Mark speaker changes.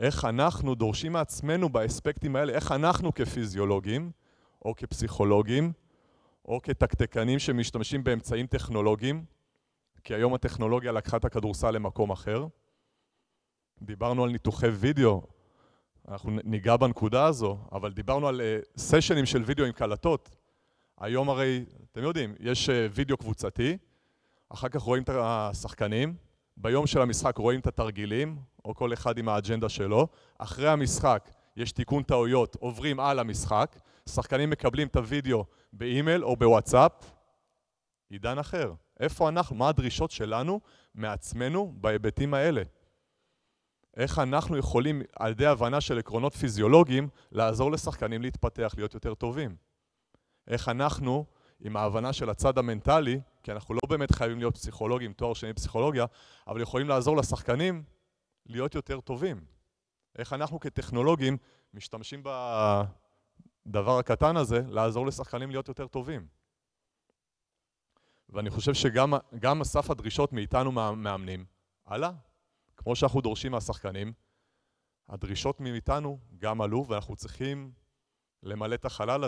Speaker 1: איך אנחנו דורשים מעצמנו באספקטים האלה, איך אנחנו כפיזיולוגים, או כפסיכולוגים, או כתקתקנים שמשתמשים באמצעים טכנולוגיים, כי היום הטכנולוגיה לקחה את הכדורסל למקום אחר. דיברנו על ניתוחי וידאו, אנחנו ניגע בנקודה הזו, אבל דיברנו על סשנים אה, של וידאו עם קלטות. היום הרי, אתם יודעים, יש אה, וידאו קבוצתי, אחר כך רואים את השחקנים, ביום של המשחק רואים את התרגילים, או כל אחד עם האג'נדה שלו. אחרי המשחק יש תיקון טעויות, עוברים על המשחק. שחקנים מקבלים את הוידאו באימייל או בוואטסאפ. עידן אחר. איפה אנחנו, מה הדרישות שלנו מעצמנו בהיבטים האלה? איך אנחנו יכולים, על ידי הבנה של עקרונות פיזיולוגיים, לעזור לשחקנים להתפתח, להיות יותר טובים? איך אנחנו, עם ההבנה של הצד המנטלי, כי אנחנו לא באמת חייבים להיות פסיכולוגים, תואר שני פסיכולוגיה, אבל יכולים לעזור לשחקנים להיות יותר טובים. איך אנחנו כטכנולוגים משתמשים בדבר הקטן הזה לעזור לשחקנים להיות יותר טובים. ואני חושב שגם סף הדרישות מאיתנו מאמנים עלה. כמו שאנחנו דורשים מהשחקנים, הדרישות מאיתנו גם עלו ואנחנו צריכים למלא את החלל הזה.